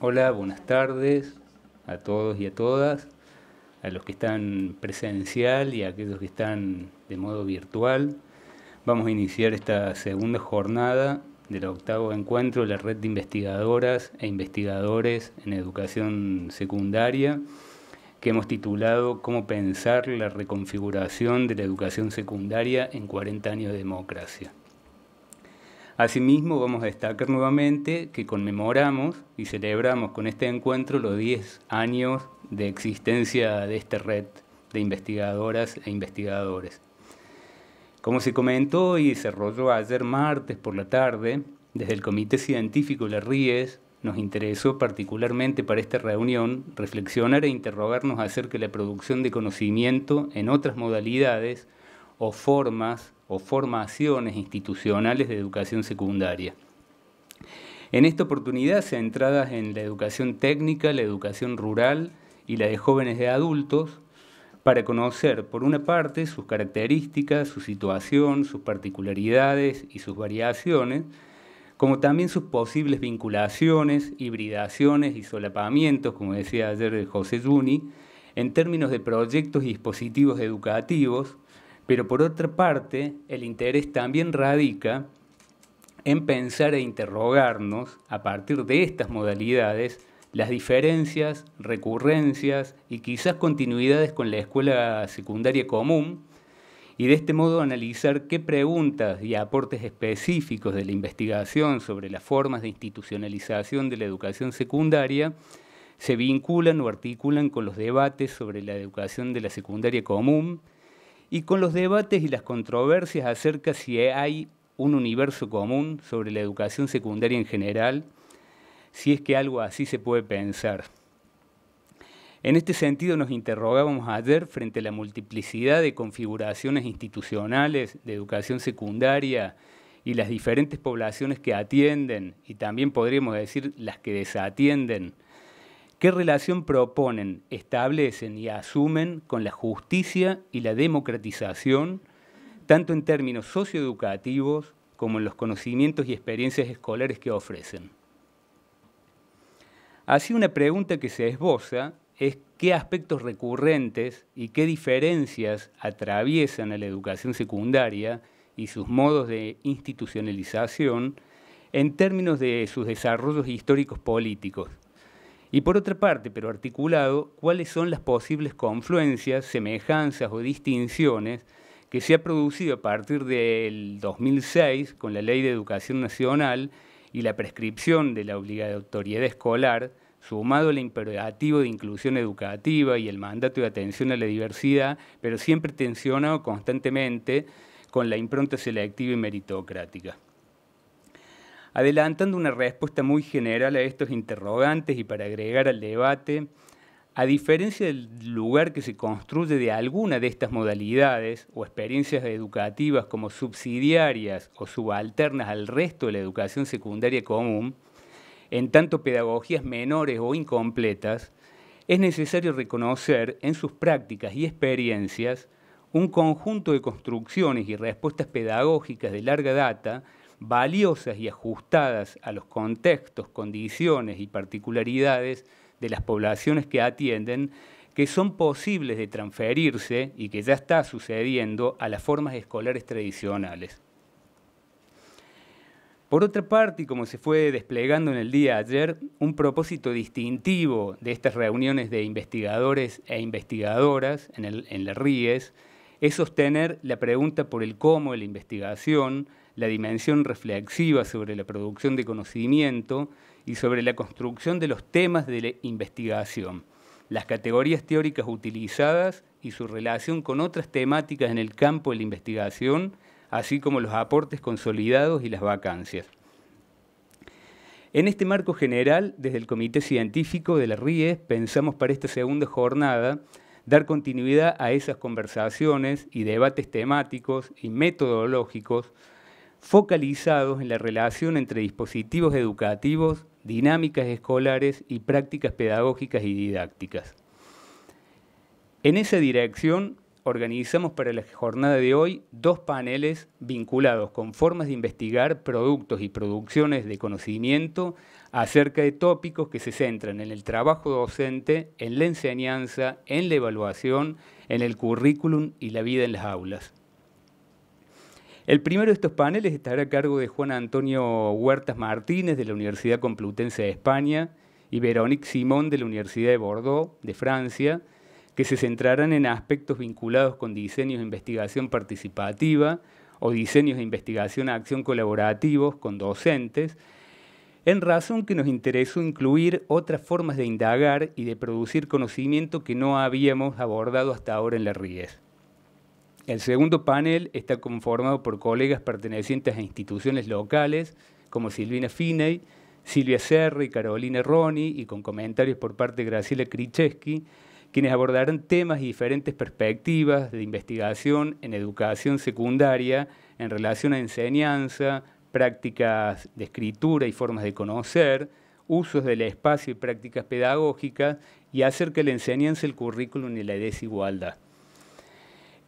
Hola, buenas tardes a todos y a todas, a los que están presencial y a aquellos que están de modo virtual. Vamos a iniciar esta segunda jornada del octavo encuentro de la red de investigadoras e investigadores en educación secundaria, que hemos titulado Cómo pensar la reconfiguración de la educación secundaria en 40 años de democracia. Asimismo, vamos a destacar nuevamente que conmemoramos y celebramos con este encuentro los 10 años de existencia de esta red de investigadoras e investigadores. Como se comentó y desarrolló ayer martes por la tarde, desde el Comité Científico de la RIES nos interesó particularmente para esta reunión reflexionar e interrogarnos acerca de la producción de conocimiento en otras modalidades o formas o formaciones institucionales de educación secundaria. En esta oportunidad se centradas en la educación técnica, la educación rural y la de jóvenes y adultos, para conocer, por una parte, sus características, su situación, sus particularidades y sus variaciones, como también sus posibles vinculaciones, hibridaciones y solapamientos, como decía ayer José Juni, en términos de proyectos y dispositivos educativos, pero por otra parte, el interés también radica en pensar e interrogarnos, a partir de estas modalidades, las diferencias, recurrencias y quizás continuidades con la escuela secundaria común, y de este modo analizar qué preguntas y aportes específicos de la investigación sobre las formas de institucionalización de la educación secundaria se vinculan o articulan con los debates sobre la educación de la secundaria común, y con los debates y las controversias acerca si hay un universo común sobre la educación secundaria en general, si es que algo así se puede pensar. En este sentido nos interrogábamos ayer frente a la multiplicidad de configuraciones institucionales de educación secundaria y las diferentes poblaciones que atienden, y también podríamos decir las que desatienden ¿Qué relación proponen, establecen y asumen con la justicia y la democratización, tanto en términos socioeducativos como en los conocimientos y experiencias escolares que ofrecen? Así una pregunta que se esboza es qué aspectos recurrentes y qué diferencias atraviesan a la educación secundaria y sus modos de institucionalización en términos de sus desarrollos históricos políticos y por otra parte, pero articulado, cuáles son las posibles confluencias, semejanzas o distinciones que se ha producido a partir del 2006 con la Ley de Educación Nacional y la prescripción de la obligatoriedad escolar, sumado al imperativo de inclusión educativa y el mandato de atención a la diversidad, pero siempre tensionado constantemente con la impronta selectiva y meritocrática adelantando una respuesta muy general a estos interrogantes y para agregar al debate, a diferencia del lugar que se construye de alguna de estas modalidades o experiencias educativas como subsidiarias o subalternas al resto de la educación secundaria común, en tanto pedagogías menores o incompletas, es necesario reconocer en sus prácticas y experiencias un conjunto de construcciones y respuestas pedagógicas de larga data valiosas y ajustadas a los contextos, condiciones y particularidades de las poblaciones que atienden, que son posibles de transferirse y que ya está sucediendo a las formas escolares tradicionales. Por otra parte, y como se fue desplegando en el día ayer, un propósito distintivo de estas reuniones de investigadores e investigadoras en, el, en la RIES es sostener la pregunta por el cómo de la investigación, la dimensión reflexiva sobre la producción de conocimiento y sobre la construcción de los temas de la investigación, las categorías teóricas utilizadas y su relación con otras temáticas en el campo de la investigación, así como los aportes consolidados y las vacancias. En este marco general, desde el Comité Científico de la RIES, pensamos para esta segunda jornada dar continuidad a esas conversaciones y debates temáticos y metodológicos focalizados en la relación entre dispositivos educativos, dinámicas escolares y prácticas pedagógicas y didácticas. En esa dirección organizamos para la jornada de hoy dos paneles vinculados con formas de investigar productos y producciones de conocimiento acerca de tópicos que se centran en el trabajo docente, en la enseñanza, en la evaluación, en el currículum y la vida en las aulas. El primero de estos paneles estará a cargo de Juan Antonio Huertas Martínez de la Universidad Complutense de España y Verónica Simón de la Universidad de Bordeaux de Francia, que se centrarán en aspectos vinculados con diseños de investigación participativa o diseños de investigación-acción colaborativos con docentes, en razón que nos interesó incluir otras formas de indagar y de producir conocimiento que no habíamos abordado hasta ahora en la RIES. El segundo panel está conformado por colegas pertenecientes a instituciones locales, como Silvina Finney, Silvia Serra y Carolina Roni, y con comentarios por parte de Graciela Kricheski, quienes abordarán temas y diferentes perspectivas de investigación en educación secundaria en relación a enseñanza, prácticas de escritura y formas de conocer, usos del espacio y prácticas pedagógicas, y acerca de la enseñanza, el currículum y la desigualdad.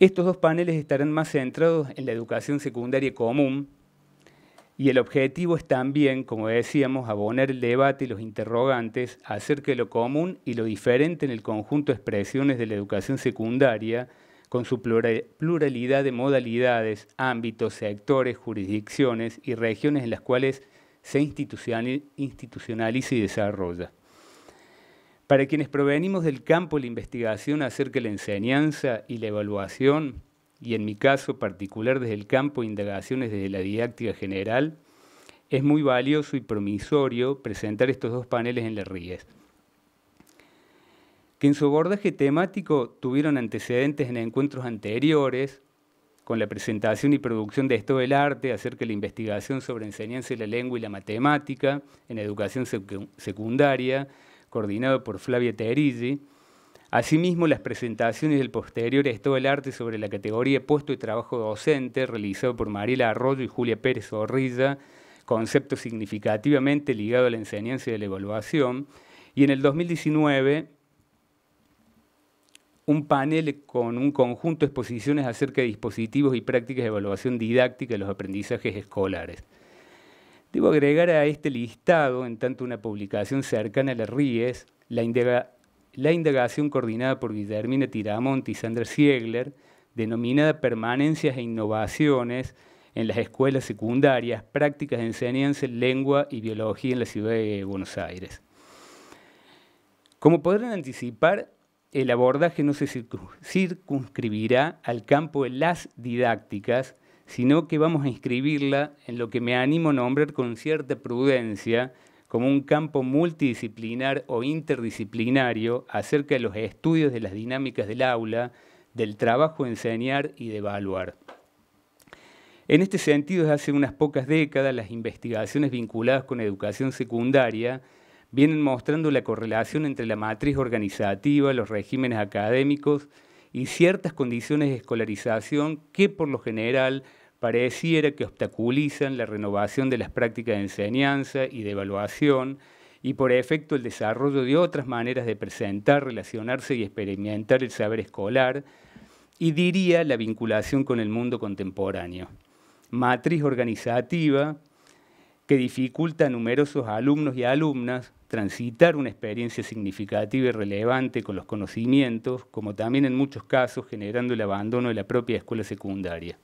Estos dos paneles estarán más centrados en la educación secundaria común y el objetivo es también, como decíamos, abonar el debate y los interrogantes acerca de lo común y lo diferente en el conjunto de expresiones de la educación secundaria, con su pluralidad de modalidades, ámbitos, sectores, jurisdicciones y regiones en las cuales se institucionaliza y desarrolla. Para quienes provenimos del campo de la investigación acerca de la enseñanza y la evaluación, y en mi caso particular desde el campo de indagaciones desde la didáctica general, es muy valioso y promisorio presentar estos dos paneles en la RIES, que en su abordaje temático tuvieron antecedentes en encuentros anteriores, con la presentación y producción de Esto del Arte acerca de la investigación sobre enseñanza de la lengua y la matemática en educación secundaria, coordinado por Flavia Terigi. Asimismo, las presentaciones del posterior Estado del arte sobre la categoría puesto de trabajo docente, realizado por Mariela Arroyo y Julia Pérez Orrilla, concepto significativamente ligado a la enseñanza y a la evaluación. Y en el 2019, un panel con un conjunto de exposiciones acerca de dispositivos y prácticas de evaluación didáctica de los aprendizajes escolares. Debo agregar a este listado, en tanto una publicación cercana a las RIES, la, indagación coordinada por Guillermina Tiramonte y Sandra Siegler, denominada Permanencias e Innovaciones en las Escuelas Secundarias, Prácticas de Enseñanza, en Lengua y Biología en la Ciudad de Buenos Aires. Como podrán anticipar, el abordaje no se circunscribirá al campo de las didácticas, sino que vamos a inscribirla en lo que me animo a nombrar con cierta prudencia como un campo multidisciplinar o interdisciplinario acerca de los estudios de las dinámicas del aula, del trabajo de enseñar y de evaluar. En este sentido, desde hace unas pocas décadas, las investigaciones vinculadas con educación secundaria vienen mostrando la correlación entre la matriz organizativa, los regímenes académicos y ciertas condiciones de escolarización que por lo general pareciera que obstaculizan la renovación de las prácticas de enseñanza y de evaluación y por efecto el desarrollo de otras maneras de presentar, relacionarse y experimentar el saber escolar y diría la vinculación con el mundo contemporáneo. Matriz organizativa que dificulta a numerosos alumnos y alumnas transitar una experiencia significativa y relevante con los conocimientos, como también en muchos casos generando el abandono de la propia escuela secundaria.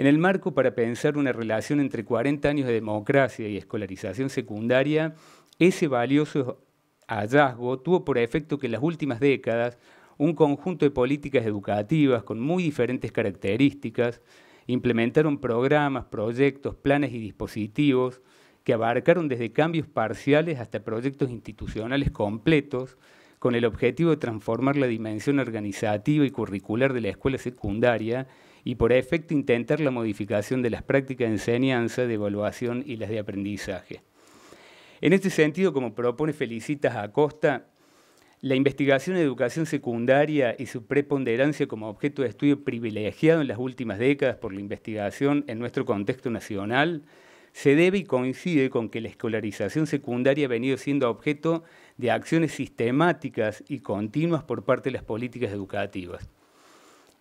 En el marco para pensar una relación entre 40 años de democracia y escolarización secundaria, ese valioso hallazgo tuvo por efecto que en las últimas décadas un conjunto de políticas educativas con muy diferentes características implementaron programas, proyectos, planes y dispositivos que abarcaron desde cambios parciales hasta proyectos institucionales completos con el objetivo de transformar la dimensión organizativa y curricular de la escuela secundaria y por efecto intentar la modificación de las prácticas de enseñanza, de evaluación y las de aprendizaje. En este sentido, como propone Felicitas Acosta, la investigación en educación secundaria y su preponderancia como objeto de estudio privilegiado en las últimas décadas por la investigación en nuestro contexto nacional se debe y coincide con que la escolarización secundaria ha venido siendo objeto de acciones sistemáticas y continuas por parte de las políticas educativas.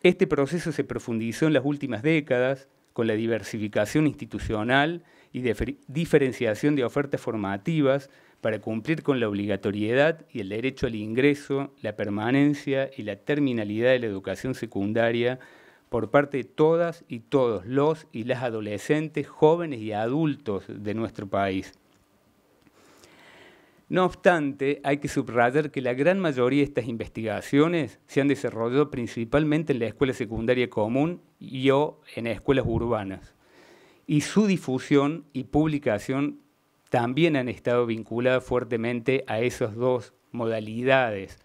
Este proceso se profundizó en las últimas décadas con la diversificación institucional y diferenciación de ofertas formativas para cumplir con la obligatoriedad y el derecho al ingreso, la permanencia y la terminalidad de la educación secundaria por parte de todas y todos los y las adolescentes, jóvenes y adultos de nuestro país. No obstante, hay que subrayar que la gran mayoría de estas investigaciones se han desarrollado principalmente en la escuela secundaria común y o en escuelas urbanas. Y su difusión y publicación también han estado vinculadas fuertemente a esas dos modalidades,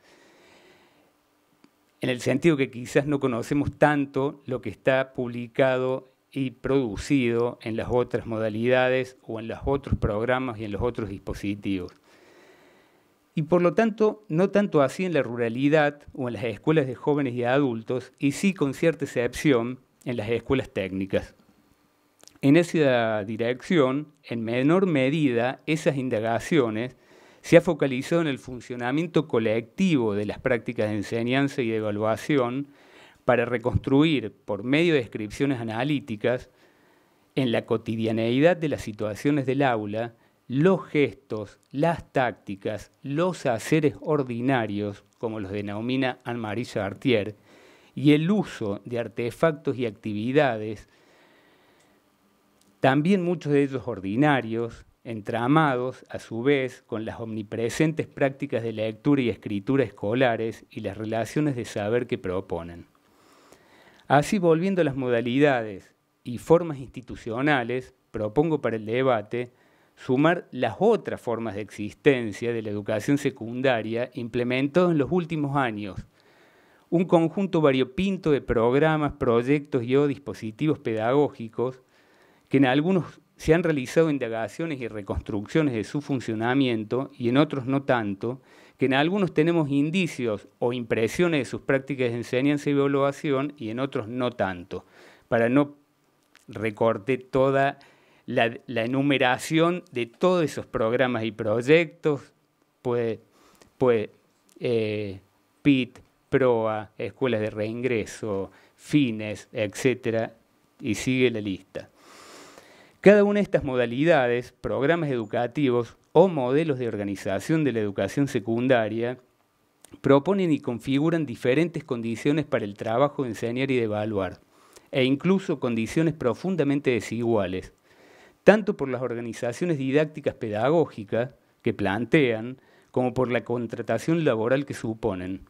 en el sentido que quizás no conocemos tanto lo que está publicado y producido en las otras modalidades o en los otros programas y en los otros dispositivos. Y por lo tanto, no tanto así en la ruralidad o en las escuelas de jóvenes y adultos, y sí con cierta excepción en las escuelas técnicas. En esa dirección, en menor medida, esas indagaciones se han focalizado en el funcionamiento colectivo de las prácticas de enseñanza y de evaluación para reconstruir, por medio de descripciones analíticas, en la cotidianeidad de las situaciones del aula, los gestos, las tácticas, los haceres ordinarios, como los denomina Anne-Marie Chartier, y el uso de artefactos y actividades, también muchos de ellos ordinarios, entramados a su vez con las omnipresentes prácticas de lectura y escritura escolares y las relaciones de saber que proponen. Así, volviendo a las modalidades y formas institucionales, propongo para el debate sumar las otras formas de existencia de la educación secundaria implementó en los últimos años. Un conjunto variopinto de programas, proyectos y o dispositivos pedagógicos que en algunos se han realizado indagaciones y reconstrucciones de su funcionamiento y en otros no tanto, que en algunos tenemos indicios o impresiones de sus prácticas de enseñanza y evaluación y en otros no tanto, para no recortar toda la, enumeración de todos esos programas y proyectos, eh, PIT, PROA, escuelas de reingreso, fines, etc. Y sigue la lista. Cada una de estas modalidades, programas educativos o modelos de organización de la educación secundaria proponen y configuran diferentes condiciones para el trabajo de enseñar y de evaluar, e incluso condiciones profundamente desiguales, tanto por las organizaciones didácticas pedagógicas que plantean, como por la contratación laboral que suponen,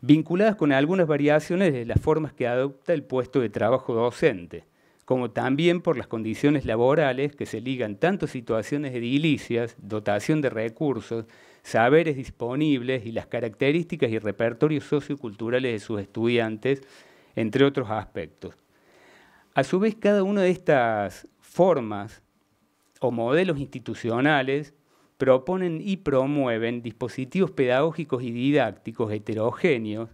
vinculadas con algunas variaciones de las formas que adopta el puesto de trabajo docente, como también por las condiciones laborales que se ligan tanto a situaciones de edilicias, dotación de recursos, saberes disponibles y las características y repertorios socioculturales de sus estudiantes, entre otros aspectos. A su vez, cada una de estas formas o modelos institucionales proponen y promueven dispositivos pedagógicos y didácticos heterogéneos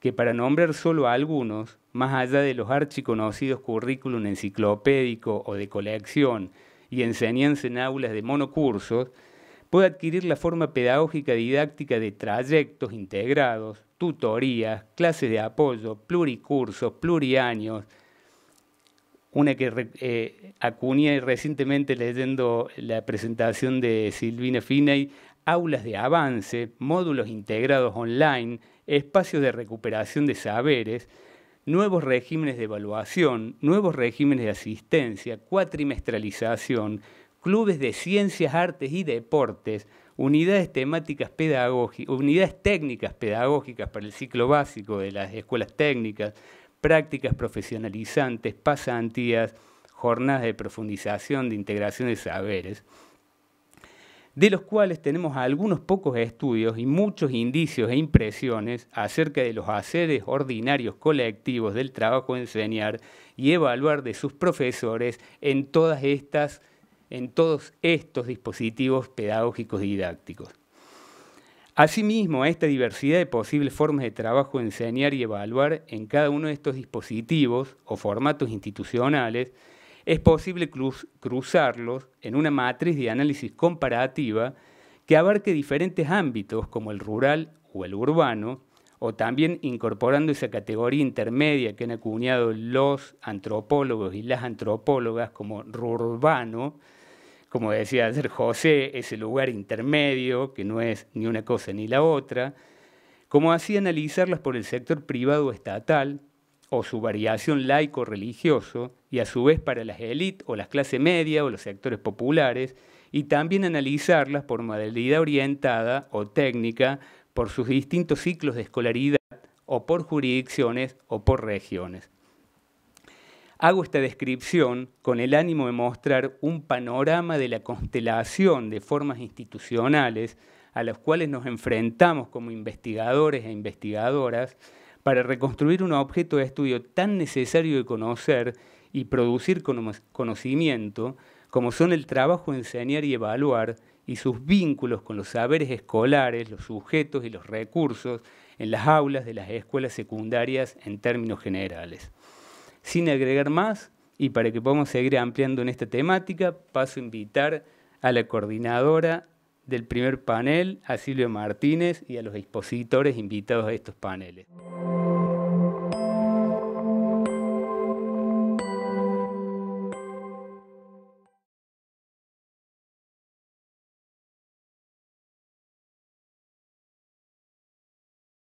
que para nombrar solo algunos, más allá de los archiconocidos currículum enciclopédico o de colección y enseñanza en aulas de monocursos, puede adquirir la forma pedagógica didáctica de trayectos integrados, tutorías, clases de apoyo, pluricursos, plurianios una que eh, acuñé recientemente leyendo la presentación de Silvina Finney, aulas de avance, módulos integrados online, espacios de recuperación de saberes, nuevos regímenes de evaluación, nuevos regímenes de asistencia, cuatrimestralización, clubes de ciencias, artes y deportes, unidades temáticas pedagógicas, unidades técnicas pedagógicas para el ciclo básico de las escuelas técnicas, prácticas profesionalizantes, pasantías, jornadas de profundización, de integración de saberes, de los cuales tenemos algunos pocos estudios y muchos indicios e impresiones acerca de los haceres ordinarios colectivos del trabajo de enseñar y evaluar de sus profesores en todas estas en todos estos dispositivos pedagógicos didácticos. Asimismo, a esta diversidad de posibles formas de trabajo, enseñar y evaluar en cada uno de estos dispositivos o formatos institucionales, es posible cruzarlos en una matriz de análisis comparativa que abarque diferentes ámbitos como el rural o el urbano, o también incorporando esa categoría intermedia que han acuñado los antropólogos y las antropólogas como rurbano, como decía ayer José, ese lugar intermedio que no es ni una cosa ni la otra, como así analizarlas por el sector privado o estatal o su variación laico-religioso, y a su vez para las élites o las clases media o los sectores populares, y también analizarlas por modalidad orientada o técnica, por sus distintos ciclos de escolaridad, o por jurisdicciones o por regiones. Hago esta descripción con el ánimo de mostrar un panorama de la constelación de formas institucionales a las cuales nos enfrentamos como investigadores e investigadoras para reconstruir un objeto de estudio tan necesario de conocer y producir conocimiento como son el trabajo de enseñar y evaluar y sus vínculos con los saberes escolares, los sujetos y los recursos en las aulas de las escuelas secundarias en términos generales. Sin agregar más, y para que podamos seguir ampliando en esta temática, paso a invitar a la coordinadora del primer panel, a Silvia Martínez y a los expositores invitados a estos paneles.